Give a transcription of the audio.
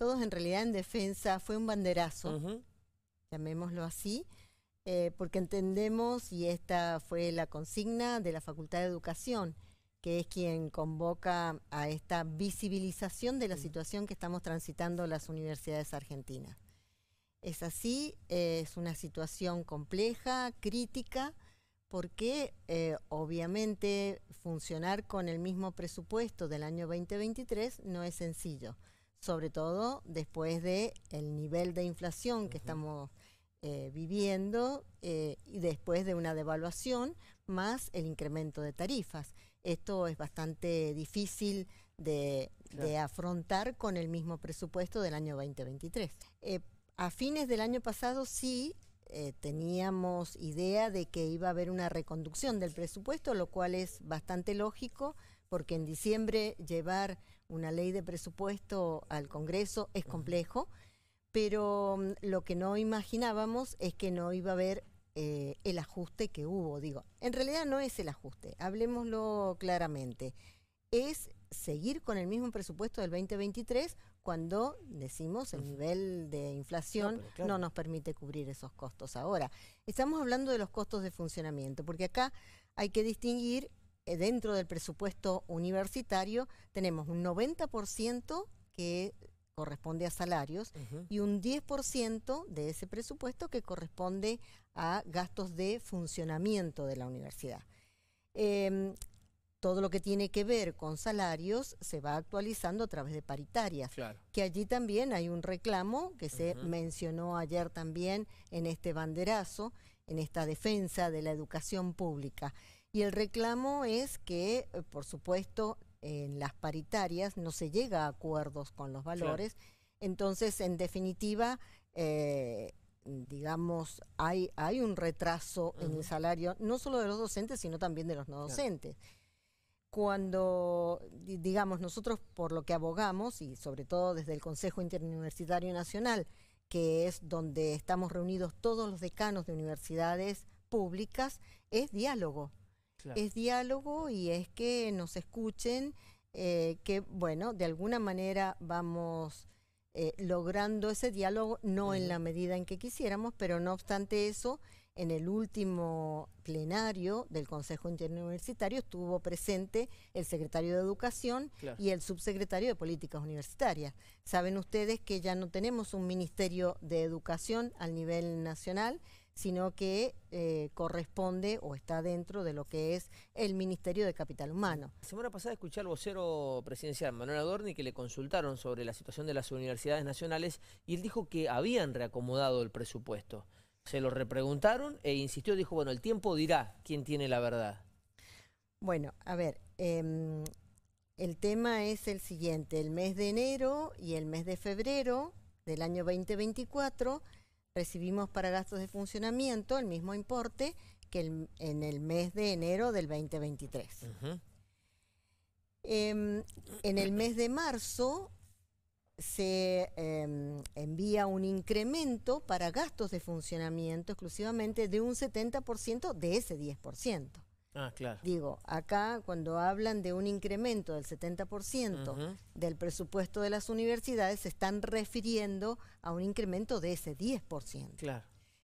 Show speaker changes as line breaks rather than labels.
todos en realidad en defensa, fue un banderazo, llamémoslo así, eh, porque entendemos, y esta fue la consigna de la Facultad de Educación, que es quien convoca a esta visibilización de la situación que estamos transitando las universidades argentinas. Es así, eh, es una situación compleja, crítica, porque eh, obviamente funcionar con el mismo presupuesto del año 2023 no es sencillo sobre todo después de el nivel de inflación que estamos eh, viviendo eh, y después de una devaluación más el incremento de tarifas. Esto es bastante difícil de, afrontar con el mismo presupuesto del año 2023. Eh, a fines del año pasado sí teníamos idea de que iba a haber una reconducción del presupuesto, lo cual es bastante lógico porque en diciembre llevar una ley de presupuesto al Congreso es complejo, pero mm, lo que no imaginábamos es que no iba a haber eh, el ajuste que hubo. Digo, en realidad no es el ajuste, hablemoslo claramente. Es seguir con el mismo presupuesto del 2023 cuando decimos el nivel de inflación no, nos permite cubrir esos costos. Ahora, estamos hablando de los costos de funcionamiento, porque acá hay que distinguir eh, dentro del presupuesto universitario tenemos un 90% que corresponde a salarios y un 10% de ese presupuesto que corresponde a gastos de funcionamiento de la universidad. Em, todo lo que tiene que ver con salarios se va actualizando a través de paritarias, que allí también hay un reclamo que se mencionó ayer también en este banderazo, en esta defensa de la educación pública. Y el reclamo es que, eh, por supuesto, en las paritarias no se llega a acuerdos con los valores. Entonces, en definitiva, eh, digamos, hay, hay un retraso en el salario, no solo de los docentes, sino también de los no docentes. Cuando, digamos, nosotros por lo que abogamos, y sobre todo desde el Consejo Interuniversitario Nacional, que es donde estamos reunidos todos los decanos de universidades públicas, es diálogo. Es diálogo y es que nos escuchen, eh, que bueno, de alguna manera vamos eh, logrando ese diálogo, no en la medida en que quisiéramos, pero no obstante eso, en el último plenario del Consejo Interuniversitario estuvo presente el secretario de Educación y el subsecretario de Políticas Universitarias. Saben ustedes que ya no tenemos un Ministerio de Educación al nivel nacional, sino que eh, corresponde o está dentro de lo que es el Ministerio de Capital Humano. La semana pasada escuché al vocero presidencial Manuel Adorni que le consultaron sobre la situación de las universidades nacionales y él dijo que habían reacomodado el presupuesto. Se lo repreguntaron e insistió, dijo, bueno, el tiempo dirá quién tiene la verdad. Bueno, a ver, em, el tema es el siguiente, el mes de enero y el mes de febrero del año 2024 recibimos para gastos de funcionamiento el mismo importe que en el mes de enero del 2023. Em, en el mes de marzo se em, envía un incremento para gastos de funcionamiento exclusivamente de un 70% de ese 10%. Ah, claro. Digo, acá cuando hablan de un incremento del 70% del presupuesto de las universidades, se están refiriendo a un incremento de ese 10%. Claro.